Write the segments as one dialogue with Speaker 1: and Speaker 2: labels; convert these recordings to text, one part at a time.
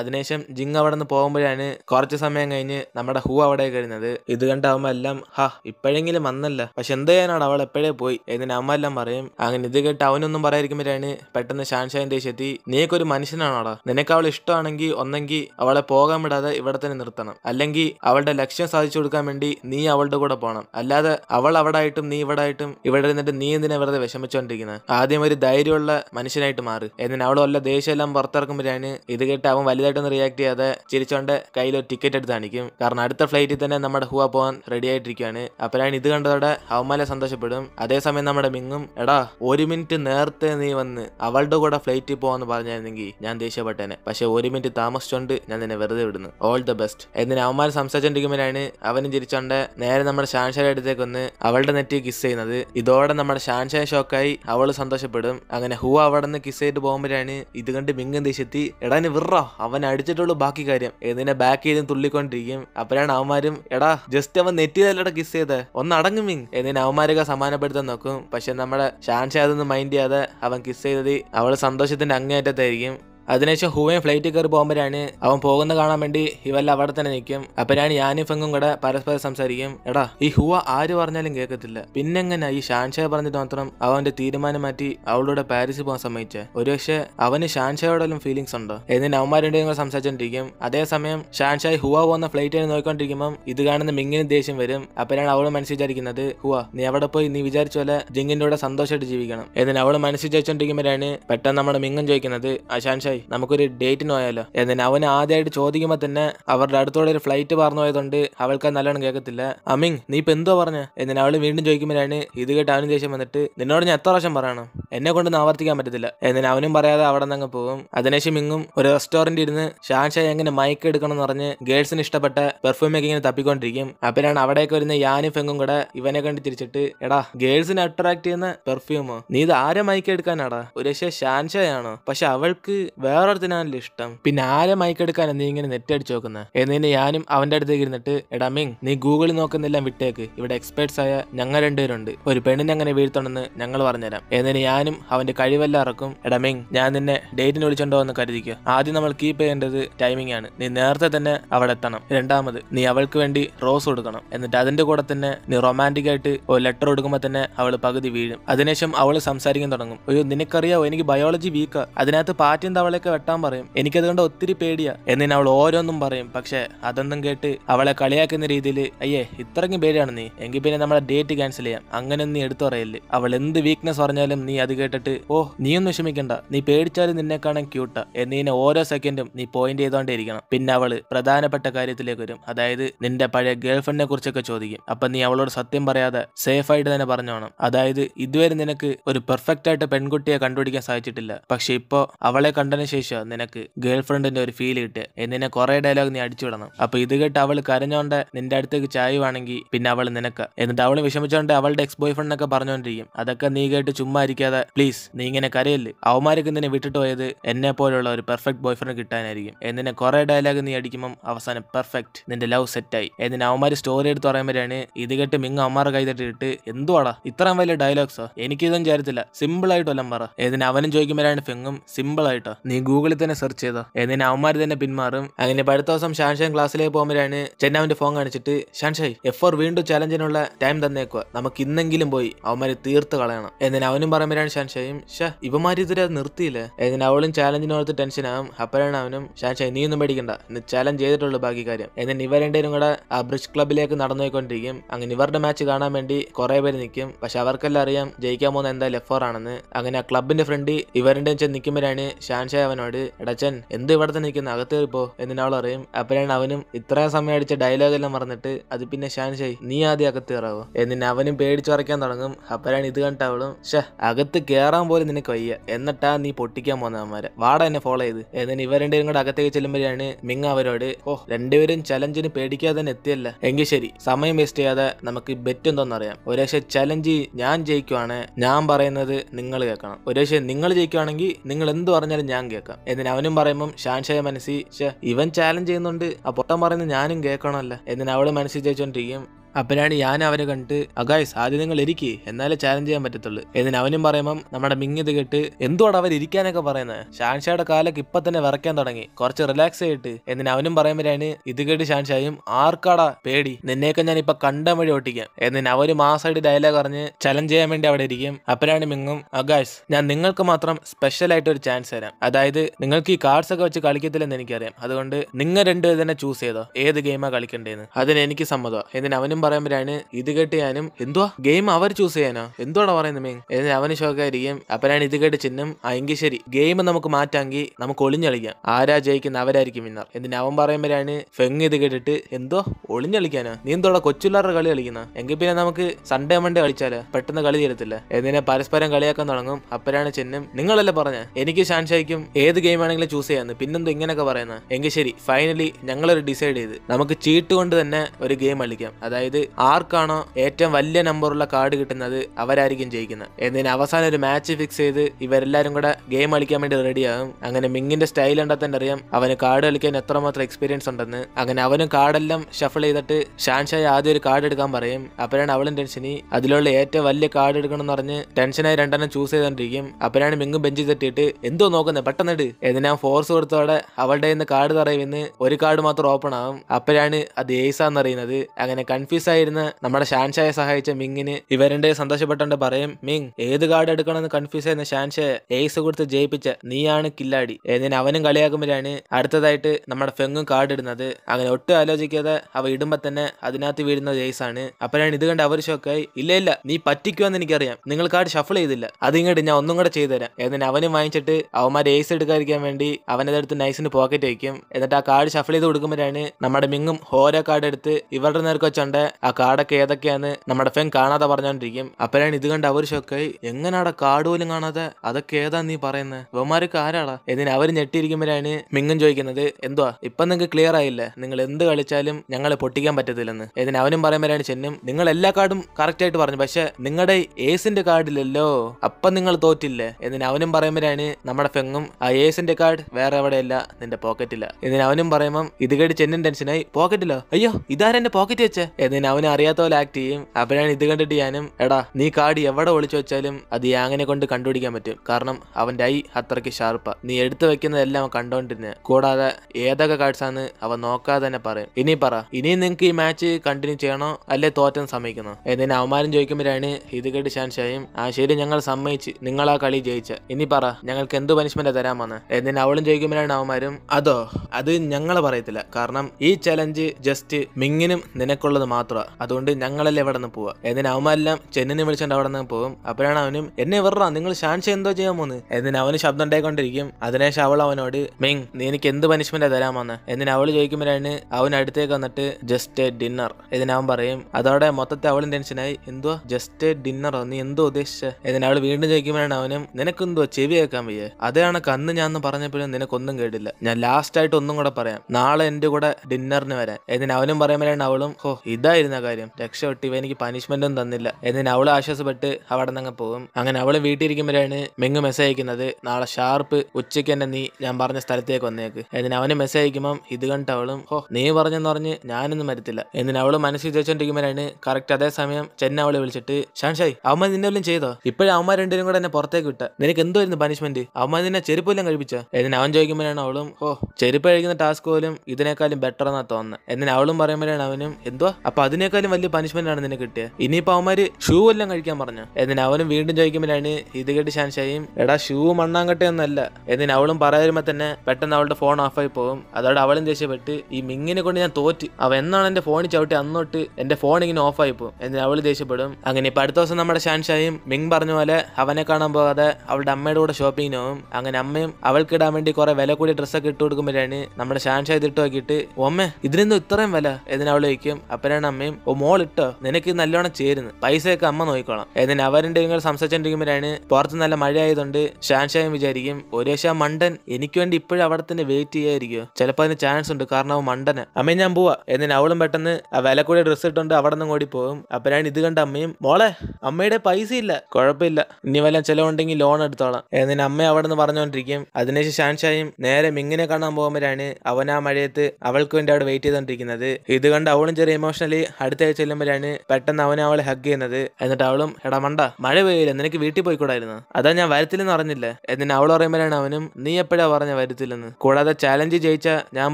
Speaker 1: അതിനുശേഷം ജിങ് അവിടെ നിന്ന് പോകുമ്പോഴാണ് കുറച്ച് സമയം കഴിഞ്ഞ് നമ്മുടെ ഹു അവിടെ കഴിഞ്ഞത് ഇത് കണ്ടാവുമ്പോ എല്ലാം ഹാ ഇപ്പോഴെങ്കിലും വന്നല്ല പക്ഷെ എന്ത് ചെയ്യാനാണ് അവൾ എപ്പോഴേ പോയി എന്നിട്ട് അമ്മ പറയും അങ്ങനെ ഇത് കേട്ട് അവനൊന്നും പറയാതിരിക്കുമ്പോഴാണ് പെട്ടെന്ന് ഷാൻഷാന്റെ എത്തി നീക്കൊരു മനുഷ്യനാണോടാ നിനക്ക് അവൾ ഇഷ്ടമാണെങ്കിൽ ഒന്നെങ്കിൽ അവളെ പോകാൻ വിടാതെ ഇവിടെ തന്നെ നിർത്തണം അല്ലെങ്കിൽ അവളുടെ ലക്ഷ്യം സാധിച്ചു കൊടുക്കാൻ വേണ്ടി നീ അവളുടെ കൂടെ പോകണം അല്ലാതെ അവൾ അവിടെ ആയിട്ടും നീ ഇവിടെ ആയിട്ടും ഇവിടെ നിന്നിട്ട് നീ എന്തിനാ വെറുതെ വിഷമിച്ചുകൊണ്ടിരിക്കുന്നത് ആദ്യം ഒരു ധൈര്യമുള്ള മനുഷ്യനായിട്ട് മാറി എന്നാൽ അവൾ വല്ല എല്ലാം പുറത്തിറക്കുമ്പോഴാണ് ഇത് കേട്ട് അവൻ വലുത് വലുതായിട്ടൊന്നും റിയാക്ട് ചെയ്യാതെ ചിരിച്ചോണ്ട് കയ്യിൽ ഒരു ടിക്കറ്റ് എടുത്ത് കാണിക്കും കാരണം അടുത്ത ഫ്ലൈറ്റിൽ തന്നെ നമ്മുടെ ഹുവ പോകാൻ റെഡി ആയിട്ടിരിക്കുകയാണ് അപ്പോഴാണ് ഇത് കണ്ടതോടെ അവന്മാരെ സന്തോഷപ്പെടും അതേസമയം നമ്മുടെ മിങ്ങും എടാ ഒരു മിനിറ്റ് നേരത്തെ നീ വന്ന് അവളുടെ കൂടെ ഫ്ലൈറ്റിൽ പോകാന്ന് പറഞ്ഞായിരുന്നെങ്കിൽ ഞാൻ ദേഷ്യപ്പെട്ടേനെ പക്ഷെ ഒരു മിനിറ്റ് താമസിച്ചോണ്ട് ഞാൻ നിന്നെ വെറുതെ വിടുന്നു ഓൾ ദ ബെസ്റ്റ് എന്നിന് അവന്മാര് സംസാരിച്ചോണ്ടിരിക്കുമ്പോഴാണ് അവനും ചിരിച്ചോണ്ട് നേരെ നമ്മുടെ ഷാൻഷയുടെ അടുത്തേക്ക് വന്ന് അവളുടെ നെറ്റി കിസ് ചെയ്യുന്നത് ഇതോടെ നമ്മുടെ ഷാൻഷായ ഷോക്കായി അവൾ സന്തോഷപ്പെടും അങ്ങനെ ഹുവ അവിടെ നിന്ന് കിസ് ചെയ്തിട്ട് പോകുമ്പോഴാണ് ഇത് കണ്ട് മിങ്ങും ദേഷ്യത്തി എടാ വിറ അവൻ അവൻ അടിച്ചിട്ടുള്ളൂ ബാക്കി കാര്യം എന്നിനെ ബാക്ക് ചെയ്തും തുള്ളിക്കൊണ്ടിരിക്കും അപ്പോഴാണ് അവന്മാരും എടാ ജസ്റ്റ് അവൻ നെറ്റിയതല്ലടാ കിസ് ചെയ്ത് ഒന്ന് അടങ്ങും മിങ് എന്നിനെ അവന്മാരൊക്കെ സമാനപ്പെടുത്താൻ നോക്കും പക്ഷെ നമ്മുടെ ഷാൻഷാദ് മൈൻഡ് ചെയ്യാതെ അവൻ കിസ് ചെയ്തത് അവള് സന്തോഷത്തിന്റെ അങ്ങേയറ്റത്തായിരിക്കും അതിനുശേഷം ഹുവയും ഫ്ലൈറ്റ് കയറി പോകുമ്പോഴാണ് അവൻ പോകുന്ന കാണാൻ വേണ്ടി ഇവെല്ലാം അവിടെ തന്നെ നിൽക്കും അപ്പോഴാണ് യാനി ഫെങ്ങും കൂടെ പരസ്പരം സംസാരിക്കും എടാ ഈ ഹുവ ആര് പറഞ്ഞാലും കേൾക്കത്തില്ല പിന്നെങ്ങനെ ഈ ഷാൻഷായ പറഞ്ഞിട്ട് മാത്രം അവന്റെ തീരുമാനം മാറ്റി അവളോട് പാരീസിൽ പോകാൻ ഒരു ഒരുപക്ഷെ അവന് ഷാൻഷായോടെല്ലാം ഫീലിങ്സ് ഉണ്ടോ എന്നിട്ട് അവന്മാർ രണ്ടുപേരും സംസാരിച്ചോണ്ടിരിക്കും അതേസമയം ഷാൻഷായ് ഹുവ പോകുന്ന ആയി നോക്കിക്കൊണ്ടിരിക്കുമ്പോൾ ഇത് കാണുന്ന മിങ്ങിന് ദേഷ്യം വരും അപ്പോഴാണ് അവൾ മനസ്സിൽ വിചാരിക്കുന്നത് ഹുവ നീ അവിടെ പോയി നീ വിചാരിച്ച പോലെ ജിങ്ങിൻ്റെ കൂടെ സന്തോഷമായിട്ട് ജീവിക്കണം എന്നിന് അവൾ മനസ്സിൽ ചോദിച്ചോണ്ടിരിക്കുമ്പോഴാണ് പെട്ടെന്ന് നമ്മുടെ മിങ്ങൻ ചോദിക്കുന്നത് ആ ഷാൻഷായ് മനസ്സിലായി നമുക്കൊരു ഡേറ്റിന് പോയാലോ എന്നിന് അവൻ ആദ്യമായിട്ട് ചോദിക്കുമ്പോൾ തന്നെ അവരുടെ അടുത്തോടെ ഒരു ഫ്ലൈറ്റ് പറഞ്ഞു പോയതുകൊണ്ട് അവൾക്ക് നല്ലോണം കേൾക്കത്തില്ല അമിങ് നീ ഇപ്പൊ എന്തോ പറഞ്ഞ എന്നിന് അവള് വീണ്ടും ചോദിക്കുമ്പോഴാണ് ഇത് കേട്ട് അവനും ദേഷ്യം വന്നിട്ട് നിന്നോട് ഞാൻ എത്ര പ്രാവശ്യം പറയണം എന്നെ കൊണ്ടൊന്നും ആവർത്തിക്കാൻ പറ്റത്തില്ല എന്നിന് അവനും പറയാതെ അവിടെ നിന്ന് അങ്ങ് പോകും അതിനുശേഷം ഇങ്ങും ഒരു റെസ്റ്റോറന്റ് ഇരുന്ന് ഷാൻഷായ് എങ്ങനെ മയക്ക് എടുക്കണം എന്ന് പറഞ്ഞ് ഗേൾസിന് ഇഷ്ടപ്പെട്ട പെർഫ്യൂമൊക്കെ ഇങ്ങനെ തപ്പിക്കൊണ്ടിരിക്കും അപ്പോഴാണ് അവിടേക്ക് വരുന്ന യാനും ഫെങ്ങും കൂടെ ഇവനെ കണ്ട് തിരിച്ചിട്ട് എടാ ഗേൾസിനെ അട്രാക്ട് ചെയ്യുന്ന പെർഫ്യൂമോ നീ ഇത് ആരെ മൈക്ക് എടുക്കാനാടാ ഒരു പക്ഷെ ഷാൻഷായാണോ പക്ഷെ അവൾക്ക് വേറൊരുത്തിനാണല്ലോ ഇഷ്ടം പിന്നെ ആരെ മൈക്കെടുക്കാൻ നീ ഇങ്ങനെ നെറ്റടിച്ച് നോക്കുന്നത് എന്നിന് ഞാനും അവന്റെ അടുത്തേക്ക് ഇരുന്നിട്ട് എടാ നീ ഗൂഗിളിൽ നോക്കുന്നെല്ലാം വിട്ടേക്ക് ഇവിടെ എക്സ്പേർട്സ് ആയ ഞങ്ങൾ രണ്ടുപേരുണ്ട് ഒരു പെണ്ണിനെ അങ്ങനെ വീഴ്ത്തണമെന്ന് ഞങ്ങൾ പറഞ്ഞുതരാം എന്നിന് ഞാനും അവന്റെ കഴിവെല്ലാം ഇറക്കും എടമിങ് ഞാൻ നിന്നെ ഡേറ്റിന് വിളിച്ചോണ്ടോ എന്ന് കരുതിക്കുക ആദ്യം നമ്മൾ കീപ്പ് ചെയ്യേണ്ടത് ടൈമിംഗ് ആണ് നീ നേരത്തെ തന്നെ അവിടെ എത്തണം രണ്ടാമത് നീ അവൾക്ക് വേണ്ടി റോസ് കൊടുക്കണം എന്നിട്ട് അതിന്റെ കൂടെ തന്നെ നീ റൊമാൻറ്റിക് ആയിട്ട് ഒരു ലെറ്റർ കൊടുക്കുമ്പോൾ തന്നെ അവൾ പകുതി വീഴും അതിനുശേഷം അവൾ സംസാരിക്കാൻ തുടങ്ങും ഒരു നിനക്കറിയാവോ എനിക്ക് ബയോളജി വീക്കാ അതിനകത്ത് പാറ്റേൺ തവള അവളെയൊക്കെ വെട്ടാൻ പറയും എനിക്കത് കണ്ട് ഒത്തിരി പേടിയാ എന്നിന് അവൾ ഓരോന്നും പറയും പക്ഷെ അതൊന്നും കേട്ട് അവളെ കളിയാക്കുന്ന രീതിയിൽ അയ്യേ ഇത്രയ്ക്കും പേടിയാണ് നീ എങ്കിൽ പിന്നെ നമ്മളെ ഡേറ്റ് ക്യാൻസൽ ചെയ്യാം അങ്ങനെ നീ എടുത്തു പറയല്ലേ അവൾ എന്ത് വീക്ക്നെസ് പറഞ്ഞാലും നീ അത് കേട്ടിട്ട് ഓ നീയൊന്നും വിഷമിക്കണ്ട നീ പേടിച്ചാലും നിന്നെ കാണാൻ ക്യൂട്ടാ എന്നീനെ ഓരോ സെക്കൻഡും നീ പോയിന്റ് ചെയ്തോണ്ടിരിക്കണം പിന്നെ അവള് പ്രധാനപ്പെട്ട കാര്യത്തിലേക്ക് വരും അതായത് നിന്റെ പഴയ ഗേൾഫ്രണ്ടിനെ കുറിച്ചൊക്കെ ചോദിക്കും അപ്പൊ നീ അവളോട് സത്യം പറയാതെ സേഫ് ആയിട്ട് തന്നെ പറഞ്ഞോണം അതായത് ഇതുവരെ നിനക്ക് ഒരു പെർഫെക്റ്റ് ആയിട്ട് പെൺകുട്ടിയെ കണ്ടുപിടിക്കാൻ സാധിച്ചിട്ടില്ല പക്ഷെ ഇപ്പോ അവളെ കണ്ടതിന് അതിനുശേഷം നിനക്ക് ഗേൾഫ്രണ്ടിന്റെ ഒരു ഫീൽ കിട്ടുക എന്നിനെ കുറെ ഡയലോഗ് നീ അടിച്ചു വിടണം അപ്പൊ ഇത് കേട്ട് അവൾ കരഞ്ഞോണ്ട് നിന്റെ അടുത്തേക്ക് ചായുവാണെങ്കിൽ പിന്നെ അവൾ നിനക്ക് എന്നിട്ട് അവൾ വിഷമിച്ചോണ്ട് അവളുടെ എക്സ് ബോയ് ഫ്രണ്ടിനൊക്കെ പറഞ്ഞോണ്ടിരിക്കും അതൊക്കെ നീ കേട്ട് ചുമ്മാ ഇരിക്കാതെ പ്ലീസ് നീ ഇങ്ങനെ കരയല്ല് അവന്മാർക്ക് നിന്നെ വിട്ടിട്ട് പോയത് എന്നെ പോലുള്ള ഒരു പെർഫെക്റ്റ് ബോയ് ഫ്രണ്ട് കിട്ടാനായിരിക്കും എന്നിനെ കുറെ ഡയലോഗ് നീ അടിക്കുമ്പോൾ അവസാനം പെർഫെക്റ്റ് നിന്റെ ലവ് സെറ്റായി എന്നിന് അവമാര് സ്റ്റോറി എടുത്ത് പറയുമ്പോഴാണ് ഇത് കേട്ട് മിങ് കൈതട്ട് ഇട്ട് എന്തുവാടാ ഇത്രയും വലിയ ഡയലോഗ്സോ എനിക്കിതും ചേരത്തില്ല സിമ്പിൾ ആയിട്ട് വല്ലം പറ എന്നിന് അവനും ചോദിക്കുമ്പോഴാണ് ഫെങ്ങും സിമ്പിൾ ആയിട്ടോ നീ ഗൂഗിളിൽ തന്നെ സെർച്ച് ചെയ്തോ എന്നിന് അവന്മാർ തന്നെ പിന്മാറും അങ്ങനെ അടുത്ത ദിവസം ഷാൻഷാൻ ക്ലാസ്സിലേക്ക് പോകുമ്പോഴാണ് ചെന്നാവിന്റെ ഫോൺ കാണിച്ചിട്ട് ഷാൻഷായ് എഫ് ഓർ വീണ്ടും ചലഞ്ചിനുള്ള ടൈം തന്നേക്കുക നമുക്ക് ഇന്നെങ്കിലും പോയി അവന്മാര് തീർത്ത് കളയണം എന്നിന് അവനും പറയുമ്പോഴാണ് ഷാൻഷായും ഷാ ഇവന്മാർ ഇതുവരെ നിർത്തിയില്ലേ എന്നിന് അവളും ചാലഞ്ചിനോർത്ത് ടെൻഷനാകും അപ്പോഴാണ് അവനും ഷാൻഷായ് നീ ഒന്നും പേടിക്കണ്ട ഇന്ന് ചലഞ്ച് ചെയ്തിട്ടുള്ള ബാക്കി കാര്യം എന്നിന് ഇവ രണ്ടുപേരും കൂടെ ആ ബ്രിഡ്ജ് ക്ലബിലേക്ക് നടന്നുപോയിക്കൊണ്ടിരിക്കും അങ്ങനെ ഇവരുടെ മാച്ച് കാണാൻ വേണ്ടി കുറെ പേര് നിൽക്കും പക്ഷെ അവർക്കെല്ലാം അറിയാം ജയിക്കാൻ പോകുന്ന എന്തായാലും എഫ് ഓർ ആണെന്ന് അങ്ങനെ ആ ക്ലബിന്റെ ഫ്രണ്ട് ഇവരുടെയും ചെന്ന് നിൽക്കുമ്പോഴാണ് ഷാൻഷായ് അവനോട് എടച്ചൻ എന്ത് ഇവിടെ തന്നെ നിൽക്കുന്ന അകത്ത് കയറിപ്പോ എന്ന് അവൾ പറയും അപ്പോഴാണ് അവനും ഇത്രയും സമയം അടിച്ച ഡയലോഗ് എല്ലാം പറഞ്ഞിട്ട് അത് പിന്നെ ഷാൻഷായി നീ ആദ്യം അകത്ത് കയറാവോ എന്നിട്ട് അവനും പേടിച്ചുറയ്ക്കാൻ തുടങ്ങും അപ്പോഴാണ് ഇത് കണ്ട അവളും ഷേ അകത്ത് കയറാൻ പോലും നിനക്ക് വയ്യ എന്നിട്ടാ നീ പൊട്ടിക്കാൻ അവന്മാരെ വാട എന്നെ ഫോളോ ചെയ്ത് എന്നിട്ട് ഇവ രണ്ടുപേരും കൂടെ അകത്തേക്ക് ചെല്ലുമ്പോഴാണ് മിങ് അവരോട് ഓ രണ്ടുപേരും ചലഞ്ചിന് പേടിക്കാതെ തന്നെ എത്തിയല്ല എങ്കിൽ ശരി സമയം വേസ്റ്റ് ചെയ്യാതെ നമുക്ക് ബെറ്റ് എന്തോന്നറിയാം ഒരുപക്ഷെ ചലഞ്ച് ഞാൻ ജയിക്കുവാണ് ഞാൻ പറയുന്നത് നിങ്ങൾ കേൾക്കണം ഒരുപക്ഷെ നിങ്ങൾ ജയിക്കുവാണെങ്കിൽ നിങ്ങൾ എന്ത് പറഞ്ഞാലും ഞാൻ ഞാൻ കേൾക്കാം എന്നിന് അവനും പറയുമ്പം ഷാൻഷയെ മനസ്സിച്ച് ഇവൻ ചാലഞ്ച് ചെയ്യുന്നുണ്ട് ആ പൊട്ടം പറയുന്നത് ഞാനും കേൾക്കണമല്ല എന്നിന് അവള് മനസ്സിൽ ചോദിച്ചോണ്ടിരിക്കും അപ്പോഴാണ് ഞാൻ അവരെ കണ്ടിട്ട് അഗായ് ആദ്യം നിങ്ങൾ ഇരിക്കി എന്നാലേ ചാലഞ്ച് ചെയ്യാൻ പറ്റത്തുള്ളൂ എന്നിന് അവനും പറയുമ്പം നമ്മുടെ മിങ്ങിത് കേട്ട് എന്തുകൊണ്ട് അവർ ഇരിക്കാനൊക്കെ പറയുന്നത് ഷാൻഷയുടെ കാലൊക്കെ ഇപ്പൊ തന്നെ വിറയ്ക്കാൻ തുടങ്ങി കുറച്ച് റിലാക്സ് ആയിട്ട് എന്നിന് അവനും പറയുമ്പോഴാണ് ഇത് കേട്ട് ഷാൻഷായും ആർക്കാടാ പേടി നിന്നെയൊക്കെ ഞാൻ ഇപ്പൊ കണ്ട വഴി ഓട്ടിക്കാം എന്നിന് അവര് മാസമായിട്ട് ഡയലോഗ് പറഞ്ഞ് ചലഞ്ച് ചെയ്യാൻ വേണ്ടി അവിടെ ഇരിക്കും അപ്പോഴാണ് മിങ്ങും അഗായ്സ് ഞാൻ നിങ്ങൾക്ക് മാത്രം സ്പെഷ്യൽ ആയിട്ട് ഒരു ചാൻസ് തരാം അതായത് നിങ്ങൾക്ക് ഈ കാർഡ്സ് ഒക്കെ വെച്ച് കളിക്കത്തില്ലെന്ന് എനിക്കറിയാം അതുകൊണ്ട് നിങ്ങൾ രണ്ടുപേരും തന്നെ ചൂസ് ചെയ്തോ ഏത് ഗെയിമാ കളിക്കണ്ടേന്ന് അതിന് എനിക്ക് സമ്മതം എന്നിന് അവനും പറയുമ്പോഴാണ് ഇത് കേട്ട് ഞാനും എന്തുവാ ഗെയിം അവർ ചൂസ് ചെയ്യാനോ എന്തുവാടാ പറയുന്നത് മീൻ അവന് ഷോക്കായിരിക്കും അപ്പനാണ് ഇത് കേട്ട് ചിഹ്നം എങ്കിൽ ശരി ഗെയിം നമുക്ക് മാറ്റാമെങ്കിൽ നമുക്ക് ഒളിഞ്ഞളിക്കാം ആരാ ജയിക്കുന്ന അവരായിരിക്കും വിന്നർ എന്നിട്ട് അവൻ പറയുമ്പോഴാണ് ഫെങ് ഇത് കേട്ടിട്ട് എന്തോ ഒളിഞ്ഞളിക്കാനോ നീ എന്തോടാ കൊച്ചുള്ളാരുടെ കളി കളിക്കുന്ന എങ്കിൽ പിന്നെ നമുക്ക് സൺഡേ മൺഡേ കളിച്ചാലോ പെട്ടെന്ന് കളി തീരത്തില്ല എന്തിനെ പരസ്പരം കളിയാക്കാൻ തുടങ്ങും അപ്പനാണ് ചിഹ്നം നിങ്ങളല്ലേ പറഞ്ഞ എനിക്ക് ഷാൻഷായിക്കും ഏത് ഗെയിം ആണെങ്കിലും ചൂസ് ചെയ്യാന്ന് പിന്നെന്തോ ഇങ്ങനെയൊക്കെ പറയുന്നത് എങ്കിൽ ശരി ഫൈനലി ഞങ്ങളൊരു ഡിസൈഡ് ചെയ്ത് നമുക്ക് ചീട്ട് കൊണ്ട് തന്നെ ഒരു ഗെയിം കളിക്കാം അതായത് അതായത് ആർക്കാണോ ഏറ്റവും വലിയ നമ്പറുള്ള കാർഡ് കിട്ടുന്നത് അവരായിരിക്കും ജയിക്കുന്നത് എന്നതിന് അവസാനം ഒരു മാച്ച് ഫിക്സ് ചെയ്ത് ഇവരെല്ലാരും കൂടെ ഗെയിം കളിക്കാൻ വേണ്ടി റെഡിയാകും അങ്ങനെ മിങ്ങിന്റെ സ്റ്റൈൽ കണ്ടാൽ തന്നെ അറിയാം അവന് കാർഡ് കളിക്കാൻ എത്രമാത്രം എക്സ്പീരിയൻസ് ഉണ്ടെന്ന് അങ്ങനെ അവനും കാർഡെല്ലാം ഷഫിൾ ചെയ്തിട്ട് ഷാൻഷായി ആദ്യം ഒരു കാർഡ് എടുക്കാൻ പറയും അപ്പോഴാണ് അവളും ടെൻഷനി അതിലുള്ള ഏറ്റവും വലിയ കാർഡ് എടുക്കണം എന്ന് പറഞ്ഞ് ടെൻഷനായി രണ്ടെണ്ണം ചൂസ് ചെയ്തോണ്ടിരിക്കും അപ്പോഴാണ് മിങ്ങും ബെഞ്ച് തട്ടിയിട്ട് എന്തോ നോക്കുന്നത് പെട്ടെന്നിട്ട് എന്നിട്ട് ഞാൻ ഫോഴ്സ് കൊടുത്തോടെ അവളുടെ നിന്ന് കാർഡ് തറയുമെന്ന് ഒരു കാർഡ് മാത്രം ഓപ്പൺ ആവും അപ്പോഴാണ് അത് ഏയ്സാന്ന് അറിയുന്നത് അങ്ങനെ കൺഫ്യൂസ് ആയിരുന്ന നമ്മുടെ ഷാൻഷായെ സഹായിച്ച മിങ്ങിന് ഇവരുടെ സന്തോഷപ്പെട്ടുണ്ട് പറയും മിങ് ഏത് കാർഡ് എടുക്കണമെന്ന് കൺഫ്യൂസ് ചെയ്യുന്ന ഷാൻഷയെ ഏസ് കൊടുത്ത് ജയിപ്പിച്ച നീയാണ് കില്ലാടി എന്നിന് അവനും കളിയാക്കുമ്പോഴാണ് അടുത്തതായിട്ട് നമ്മുടെ ഫെങ്ങും കാർഡ് ഇടുന്നത് അങ്ങനെ ഒട്ടും ആലോചിക്കാതെ അവ ഇടുമ്പോ തന്നെ അതിനകത്ത് വീഴുന്ന ജെയ്സാണ് അപ്പോഴാണ് ഇത് കണ്ട് അവർ ഷോക്കായി ഇല്ല ഇല്ല നീ പറ്റിക്കുമെന്ന് എനിക്കറിയാം നിങ്ങൾ കാർഡ് ഷഫിൾ ചെയ്തില്ല അത് ഇങ്ങോട്ട് ഞാൻ ഒന്നും കൂടെ ചെയ്തുതരാം എന്നിട്ട് അവനും വാങ്ങിച്ചിട്ട് അവന്മാർ ഏസ് എടുക്കാതിരിക്കാൻ വേണ്ടി അവനതെടുത്ത് നൈസിന് പോക്കറ്റ് വയ്ക്കും എന്നിട്ട് ആ കാർഡ് ഷഫിൾ ചെയ്ത് കൊടുക്കുമ്പോഴാണ് നമ്മുടെ മിങ്ങും ഓരോ കാർഡ് എടുത്ത് ഇവരുടെ നേർക്ക് വെച്ചുണ്ട് ആ കാടൊക്കെ ഏതൊക്കെയാന്ന് നമ്മുടെ ഫെൻ കാണാതെ പറഞ്ഞോണ്ടിരിക്കും അപ്പോഴാണ് ഇത് കണ്ട് അവർ ഷോക്കായി എങ്ങനാടാ കാട് പോലും കാണാതെ അതൊക്കെ ഏതാ നീ പറയുന്നത് ഇവന്മാരൊക്കെ ആരാടാ എന്തിന് അവർ ഞെട്ടിയിരിക്കുമ്പോഴാണ് മിങ്ങും ചോദിക്കുന്നത് എന്തുവാ ഇപ്പൊ നിങ്ങൾക്ക് ക്ലിയർ ആയില്ലേ നിങ്ങൾ എന്ത് കളിച്ചാലും ഞങ്ങളെ പൊട്ടിക്കാൻ പറ്റത്തില്ലെന്ന് എന്തിന് അവനും പറയുമ്പോഴാണ് ചെന്നും നിങ്ങൾ എല്ലാ കാർഡും കറക്റ്റ് ആയിട്ട് പറഞ്ഞു പക്ഷെ നിങ്ങളുടെ ഏസിന്റെ കാർഡിലല്ലോ അപ്പൊ നിങ്ങൾ തോറ്റില്ലേ എന്തിന് അവനും പറയുമ്പോഴാണ് നമ്മുടെ ഫെങ്ങും ആ ഏസിന്റെ കാർഡ് വേറെ എവിടെയല്ല നിന്റെ പോക്കറ്റില്ല എന്തിന് അവനും പറയുമ്പം ഇത് കേട്ട് ചെന്നും ടെൻഷനായി പോക്കറ്റിലോ അയ്യോ ഇതാരെന്റെ പോക്കറ്റ് വെച്ചേ നിന്നെ അവനെ അറിയാത്ത പോലെ ആക്ട് ചെയ്യും അപ്പോഴാണ് ഇത് കണ്ടിട്ട് ഞാനും എടാ നീ കാർഡ് എവിടെ ഒളിച്ചു വെച്ചാലും അത് അങ്ങനെ കൊണ്ട് കണ്ടുപിടിക്കാൻ പറ്റും കാരണം അവന്റെ ഐ അത്രയ്ക്ക് ഷാർപ്പാ നീ എടുത്തു വെക്കുന്നതെല്ലാം അവൻ കണ്ടോണ്ടിരുന്നെ കൂടാതെ ഏതൊക്കെ കാർഡ്സാന്ന് അവൻ നോക്കാതെ തന്നെ പറയും ഇനി പറ ഇനിയും നിങ്ങൾക്ക് ഈ മാച്ച് കണ്ടിന്യൂ ചെയ്യണോ അല്ലെ തോറ്റം സമ്മതിക്കണോ എന്നെ അവമാരും ചോദിക്കുമ്പോഴാണ് ഇത് കേട്ട് ആയും ആ ശരി ഞങ്ങൾ സമ്മതിച്ച് നിങ്ങൾ ആ കളി ജയിച്ച ഇനി പറ ഞങ്ങൾക്ക് എന്ത് പനിഷ്മെന്റ് തരാമെന്ന് എന്നെ അവളും ചോദിക്കുമ്പോഴാണ് അവന്മാരും അതോ അത് ഞങ്ങൾ പറയത്തില്ല കാരണം ഈ ചലഞ്ച് ജസ്റ്റ് മിങ്ങിനും നിനക്കുള്ളത് മാത്രം മാത്രമാണ് അതുകൊണ്ട് ഞങ്ങളല്ലേ എവിടെ നിന്ന് പോവാ എന്നിന് അവന്മാരെല്ലാം ചെന്നിനെ വിളിച്ചോണ്ട് അവിടെ നിന്ന് പോകും അപ്പോഴാണ് അവനും എന്നെ വെറുതെ നിങ്ങൾ ഷാൻഷ എന്തോ ചെയ്യാൻ പോന്ന് എന്നിന് അവന് ശബ്ദം ഉണ്ടായിക്കൊണ്ടിരിക്കും അതിനേശം അവൾ അവനോട് മിങ് നീ എനിക്ക് എന്ത് പനിഷ്മെന്റ് തരാമെന്ന് എന്നിന് അവള് ചോദിക്കുമ്പോഴാണ് അവൻ അടുത്തേക്ക് വന്നിട്ട് ജസ്റ്റ് ഡിന്നർ അവൻ പറയും അതോടെ മൊത്തത്തെ അവളും ടെൻഷനായി എന്തുവാ ജസ്റ്റ് ഡിന്നറോ നീ എന്തോ ഉദ്ദേശിച്ച ഇതിനവൾ വീണ്ടും ചോദിക്കുമ്പോഴാണ് അവനും എന്തോ ചെവി കേൾക്കാൻ വയ്യേ അതാണ് കന്ന് ഞാൻ പറഞ്ഞപ്പോഴും നിനക്കൊന്നും കേട്ടില്ല ഞാൻ ലാസ്റ്റ് ആയിട്ട് ഒന്നും കൂടെ പറയാം നാളെ എന്റെ കൂടെ ഡിന്നറിന് വരാൻ ഇതിന് അവനും പറയുമ്പോഴാണ് അവളും ഹോ ഇതാ എന്തായിരുന്ന കാര്യം രക്ഷപ്പെട്ട് ഇവ എനിക്ക് പനിഷ്മെന്റും തന്നില്ല എന്നിന് അവള് ആശ്വാസപ്പെട്ട് അവിടെ നിന്ന് പോകും അങ്ങനെ അവൾ വീട്ടിലിരിക്കുമ്പോഴാണ് മെങ്ങ് മെസ്സേജ് അയക്കുന്നത് നാളെ ഷാർപ്പ് ഉച്ചയ്ക്ക് തന്നെ നീ ഞാൻ പറഞ്ഞ സ്ഥലത്തേക്ക് വന്നേക്ക് എന്നിന് അവന് മെസ്സേജ് അയക്കുമ്പോൾ ഇത് കണ്ടവളും അവളും നീ പറഞ്ഞെന്ന് പറഞ്ഞ് ഞാനൊന്നും വരത്തില്ല എന്നിന് അവള് മനസ്സിൽ വിചാരിച്ചോണ്ടിരിക്കുമ്പോഴാണ് കറക്റ്റ് അതേ സമയം ചെന്ന അവളെ വിളിച്ചിട്ട് ഷാൻഷായി അവന്മാർ നിന്നെ വല്ലതും ചെയ്തോ ഇപ്പോഴും അവന്മാർ രണ്ടുപേരും കൂടെ എന്നെ പുറത്തേക്ക് വിട്ട നിനക്ക് എന്തോയിരുന്നു പനിഷ്മെന്റ് അവന്മാർ നിന്നെ ചെരുപ്പെല്ലാം കഴിപ്പിച്ച എന്നിന് അവൻ ചോദിക്കുമ്പോഴാണ് അവളും ഓ ചെരുപ്പ് കഴിക്കുന്ന ടാസ്ക് പോലും ഇതിനേക്കാളും ബെറ്റർ എന്നാ തോന്നുന്നത് എന്നിന് അവളും പറയുമ്പോഴാണ് അവനും എന്തോ അപ്പൊ അതിനേക്കാളും വലിയ പനിഷ്മെന്റ് ആണ് നിന്നെ കിട്ടിയത് ഇനിയിപ്പോ അവന്മാര് ഷൂ എല്ലാം കഴിക്കാൻ പറഞ്ഞു എന്നിന് അവനും വീണ്ടും ചോദിക്കുമ്പോഴാണ് ഇത് കേട്ട് ഷാൻഷായും എടാ ഷൂ മണ്ണാങ്കട്ടെ എന്നല്ല എന്നിന് അവളും പറയുമ്പോ തന്നെ പെട്ടെന്ന് അവളുടെ ഫോൺ ഓഫായി പോകും അതോടെ അവളും ദേഷ്യപ്പെട്ട് ഈ മിങ്ങിനെ കൊണ്ട് ഞാൻ തോറ്റ് അവ എന്നാണ് എന്റെ ഫോൺ ചവിട്ടി അന്നോട്ട് എന്റെ ഫോൺ ഇങ്ങനെ ഓഫായി പോകും എന്നിന് അവള് ദേഷ്യപ്പെടും അങ്ങനെ ഇപ്പൊ അടുത്ത ദിവസം നമ്മുടെ ശാൻഷായും മിങ് പറഞ്ഞ പോലെ അവനെ കാണാൻ പോകാതെ അവളുടെ അമ്മയുടെ കൂടെ ഷോപ്പിങ്ങിന് പോകും അങ്ങനെ അമ്മയും ഇടാൻ വേണ്ടി കുറെ വില കൂടിയ ഡ്രസ്സൊക്കെ ഇട്ട് കൊടുക്കുമ്പോഴാണ് നമ്മുടെ ഷാൻഷായ് ഇട്ട് നോക്കിയിട്ട് ഒമ്മ ഇതിനൊന്നും ഇത്രയും വില എന്നിന് അവൾ വയ്ക്കും അപ്പോഴാണ് അമ്മയും ഓ മോളിട്ടോ നിനക്ക് നല്ലോണം ചേരുന്നു പൈസയൊക്കെ അമ്മ നോക്കിക്കോളാം എന്നിന് അവരുടെ നിങ്ങൾ സംസാരിച്ചോണ്ടിരിക്കുമ്പോഴാണ് പുറത്ത് നല്ല മഴ ആയതുകൊണ്ട് ഷാൻഷായും വിചാരിക്കും ഒരേശ മണ്ടൻ എനിക്ക് വേണ്ടി ഇപ്പോഴും അവിടെ തന്നെ വെയിറ്റ് ചെയ്യായിരിക്കുമോ ചിലപ്പോൾ അതിന് ചാൻസ് ഉണ്ട് കാരണം അവൻ മണ്ടന് അമ്മയും ഞാൻ പോവാ എന്നിന് അവളും പെട്ടെന്ന് ആ വില കൂടിയ ഡ്രസ്സ് ഇട്ടുകൊണ്ട് അവിടെ നിന്ന് ഓടി പോകും അപ്പോഴാണ് ഇത് കണ്ട അമ്മയും മോളെ അമ്മയുടെ പൈസ ഇല്ല കുഴപ്പമില്ല ഇനി വല്ല ചിലവുണ്ടെങ്കിൽ ലോൺ എടുത്തോളാം എന്നിന് അമ്മ അവിടെ നിന്ന് പറഞ്ഞുകൊണ്ടിരിക്കും അതിനുശേഷം ഷാൻഷായും നേരെ മിങ്ങിനെ കാണാൻ പോകുമ്പോഴാണ് അവൻ ആ മഴയത്ത് അവൾക്ക് വേണ്ടി അവിടെ വെയിറ്റ് ചെയ്തോണ്ടിരിക്കുന്നത് ഇത് കണ്ട് അവളും ചെറിയ ഇമോഷണലി അടുത്ത ആഴ്ച ചെല്ലുമ്പോഴാണ് പെട്ടെന്ന് അവൻ അവളെ ഹഗ് ചെയ്യുന്നത് എന്നിട്ട് അവളും എടമണ്ട മഴ പെയ്യില്ല നിനക്ക് വീട്ടിൽ പോയിക്കൂടായിരുന്നു അതാ ഞാൻ വരത്തില്ലെന്ന് അറിഞ്ഞില്ല എന്നിട്ട് അവൾ പറയുമ്പോഴാണ് അവനും നീ എപ്പോഴാ പറഞ്ഞ വരത്തില്ലെന്ന് കൂടാതെ ചാലഞ്ച് ജയിച്ച ഞാൻ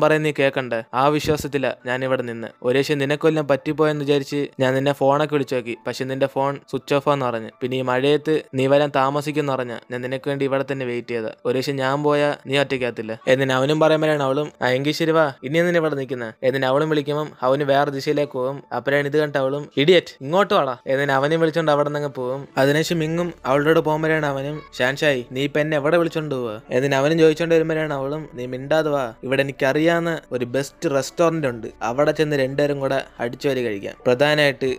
Speaker 1: പറയുന്ന നീ കേക്കണ്ട ആ വിശ്വാസത്തില ഞാൻ ഇവിടെ നിന്ന് ഒരേശം നിനക്കൊല്ലം പറ്റിപ്പോയെന്ന് വിചാരിച്ച് ഞാൻ നിന്നെ ഫോണൊക്കെ വിളിച്ചു നോക്കി പക്ഷെ നിന്റെ ഫോൺ സ്വിച്ച് ഓഫ് ആന്ന് പറഞ്ഞു പിന്നെ ഈ മഴയത്ത് നീ വരാൻ എന്ന് പറഞ്ഞ ഞാൻ നിനക്ക് വേണ്ടി ഇവിടെ തന്നെ വെയിറ്റ് ചെയ്ത ഒരേശം ഞാൻ പോയാ നീ ഒറ്റയ്ക്കാത്തില്ല എന്നിട്ട് അവനും പറയുമ്പോഴാണ് അവളും എങ്കിൽ ശരി വാ ഇനി ഇവിടെ നിൽക്കുന്നത് എന്നിട്ട് അവളും വിളിക്കുമ്പം അവന് വേറെ ദിശയിലേക്ക് പോകും അപ്പഴാണ് ഇത് കണ്ടിട്ട് അവളും ഇഡിയറ്റ് ഇങ്ങോട്ട് വാടാ എന്നിന് അവനെ വിളിച്ചോണ്ട് അവിടെ നിന്ന് പോകും അതിനുശേഷം മിങ്ങും അവളോട് പോകുമ്പോഴാണ് അവനും ഷാൻഷായി നീ ഇപ്പൊ എന്നെ എവിടെ വിളിച്ചോണ്ട് പോവാ എന്നിന് അവനും ചോദിച്ചോണ്ട് വരുമ്പോഴാണ് അവളും നീ മിണ്ടാതെ വാ ഇവിടെ എനിക്കറിയാവുന്ന ഒരു ബെസ്റ്റ് റെസ്റ്റോറന്റ് ഉണ്ട് അവിടെ ചെന്ന് രണ്ടുപേരും കൂടെ അടിച്ചുവരി കഴിക്കാം പ്രധാനമായിട്ട്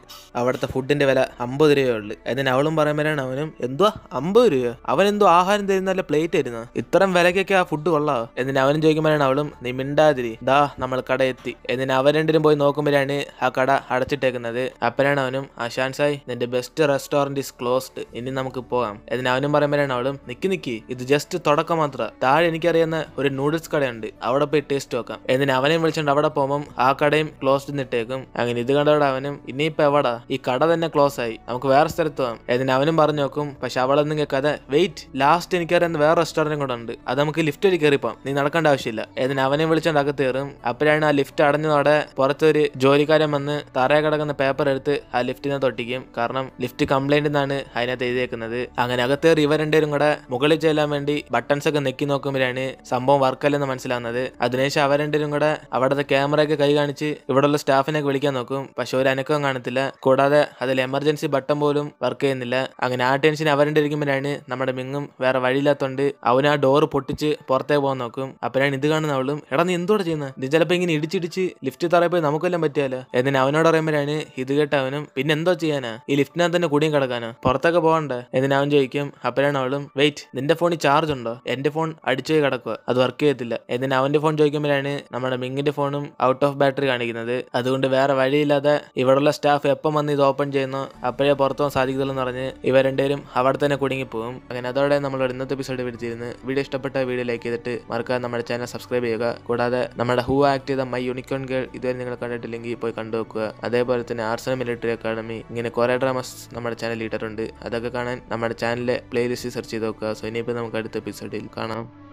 Speaker 1: അവിടുത്തെ ഫുഡിന്റെ വില അമ്പത് രൂപയേ ഉള്ളൂ എന്നിന് അവളും പറയുമ്പോഴാണ് അവനും എന്തുവാ അമ്പത് രൂപയോ അവൻ എന്തോ ആഹാരം തരുന്നല്ല പ്ലേറ്റ് തരുന്ന ഇത്രയും വിലക്കൊക്കെ ആ ഫുഡ് കൊള്ളാവോ എന്നിന് അവനും ചോദിക്കുമ്പോഴാണ് അവളും നീ മിണ്ടാതിരി ദാ നമ്മൾ കടയെത്തി എന്നിന് അവർ പോയി നോക്കുമ്പോഴാണ് ആ കട അടച്ചിട്ടേക്കുന്നത് അപ്പനാണ് അവനും അശാൻ സായ് നിന്റെ ബെസ്റ്റ് റെസ്റ്റോറന്റ് ഇസ് ക്ലോസ്ഡ് ഇനി നമുക്ക് പോകാം അതിന് അവനും പറയുമ്പോഴാണ് അവളും നിക്കി നിക്കി ഇത് ജസ്റ്റ് തുടക്കം മാത്ര താഴെ എനിക്കറിയുന്ന ഒരു നൂഡിൽസ് കടയുണ്ട് അവിടെ പോയി ടേസ്റ്റ് നോക്കാം എന്നിന് അവനെയും വിളിച്ചോണ്ട് അവിടെ പോകുമ്പോൾ ആ കടയും ക്ലോസ്ഡ് നിട്ടേക്കും അങ്ങനെ ഇത് കണ്ടവിടെ അവനും ഇനിയിപ്പോ എവിടാ ഈ കട തന്നെ ക്ലോസ് ആയി നമുക്ക് വേറെ സ്ഥലത്ത് പോകാം എന്നിന് അവനും പറഞ്ഞു നോക്കും പക്ഷെ അവളൊന്നും കേൾക്കാതെ വെയിറ്റ് ലാസ്റ്റ് എനിക്കറിയുന്ന വേറെ റെസ്റ്റോറന്റും കൂടെ ഉണ്ട് അത് നമുക്ക് ലിഫ്റ്റ് വഴി കയറിപ്പോം നീ നടക്കേണ്ട ആവശ്യമില്ല എന്നിന് അവനെ വിളിച്ചോണ്ട് അകത്ത് കയറും അപ്പോഴാണ് ആ ലിഫ്റ്റ് അടഞ്ഞതോടെ പുറത്തൊരു ജോലിക്കാരൻ വന്ന് നിന്ന് തറയെ കിടക്കുന്ന പേപ്പർ എടുത്ത് ആ ലിഫ്റ്റിനെ തൊട്ടിക്കും കാരണം ലിഫ്റ്റ് കംപ്ലൈന്റ് എന്നാണ് അതിനകത്ത് എഴുതിയേക്കുന്നത് അങ്ങനെ അകത്തേറി ഇവ രണ്ടുപേരും കൂടെ മുകളിൽ ചെല്ലാൻ വേണ്ടി ബട്ടൺസ് ഒക്കെ നെക്കി നോക്കുമ്പോഴാണ് സംഭവം വർക്കല്ലെന്ന് മനസ്സിലാവുന്നത് അതിനുശേഷം അവ രണ്ടുപേരും കൂടെ അവിടുത്തെ ക്യാമറയൊക്കെ കൈ കാണിച്ച് ഇവിടെയുള്ള സ്റ്റാഫിനൊക്കെ വിളിക്കാൻ നോക്കും പക്ഷെ ഒരു അനക്കം കാണത്തില്ല കൂടാതെ അതിൽ എമർജൻസി ബട്ടൺ പോലും വർക്ക് ചെയ്യുന്നില്ല അങ്ങനെ ആ ടെൻഷൻ അവ രണ്ടിരിക്കുമ്പോഴാണ് നമ്മുടെ മിങ്ങും വേറെ വഴിയില്ലാത്തോണ്ട് അവൻ ആ ഡോർ പൊട്ടിച്ച് പുറത്തേക്ക് പോകാൻ നോക്കും അപ്പോഴാണ് ഇത് കാണുന്ന അവളും എടാ നീ എന്തോടെ ചെയ്യുന്നത് നീ ചിലപ്പോ ഇങ്ങനെ ഇടിച്ചിടിച്ച് ലിഫ്റ്റ് തറയിൽ പോയി നമുക്കെല്ലാം പറ്റിയാലോ എന്നിന് അവനോട് പറയുമ്പോഴാണ് ഇത് കേട്ട അവനും പിന്നെ എന്തോ ചെയ്യാനാ ഈ ലിഫ്റ്റിനകത്ത് തന്നെ കൂടിയും കിടക്കാനാ പുറത്തൊക്കെ പോകണ്ടേ എന്തിനാ അവൻ ചോദിക്കും അപ്പോഴാണ് അവളും വെയിറ്റ് നിന്റെ ഫോണിൽ ചാർജ് ഉണ്ടോ എന്റെ ഫോൺ അടിച്ചു കിടക്കുക അത് വർക്ക് ചെയ്യത്തില്ല എന്തിനാ അവന്റെ ഫോൺ ചോദിക്കുമ്പോഴാണ് നമ്മുടെ മിങ്ങിന്റെ ഫോണും ഔട്ട് ഓഫ് ബാറ്ററി കാണിക്കുന്നത് അതുകൊണ്ട് വേറെ വഴിയില്ലാതെ ഇവിടെയുള്ള സ്റ്റാഫ് എപ്പം വന്ന് ഇത് ഓപ്പൺ ചെയ്യുന്നു അപ്പോഴേ പുറത്തു പോകാൻ സാധിക്കത്തുള്ളൂ എന്ന് പറഞ്ഞ് ഇവർ രണ്ടുപേരും അവിടെ തന്നെ പോകും അങ്ങനെ അതോടെ നമ്മൾ ഇന്നത്തെ എപ്പിസോഡ് പിടിച്ചിരുന്നു വീഡിയോ ഇഷ്ടപ്പെട്ട വീഡിയോ ലൈക്ക് ചെയ്തിട്ട് മറക്കാൻ നമ്മുടെ ചാനൽ സബ്സ്ക്രൈബ് ചെയ്യുക കൂടാതെ നമ്മുടെ ഹൂ ആക്ട് ചെയ്ത മൈ യൂണിക്കോൺ ഗേൾ ഇതുവരെ നിങ്ങൾ കണ്ടിട്ടില്ലെങ്കിൽ പോയി കണ്ടു നോക്കുക അതേപോലെ തന്നെ ആർസന മിലിറ്ററി അക്കാഡമി ഇങ്ങനെ കുറേ ഡ്രാമസ് നമ്മുടെ ചാനൽ ഇട്ടിട്ടുണ്ട് അതൊക്കെ കാണാൻ നമ്മുടെ ചാനലിലെ പ്ലേലിസ്റ്റ് സെർച്ച് ചെയ്ത് നോക്കുക സോ ഇനിയിപ്പോൾ നമുക്ക് അടുത്ത എപ്പിസോഡിൽ കാണാം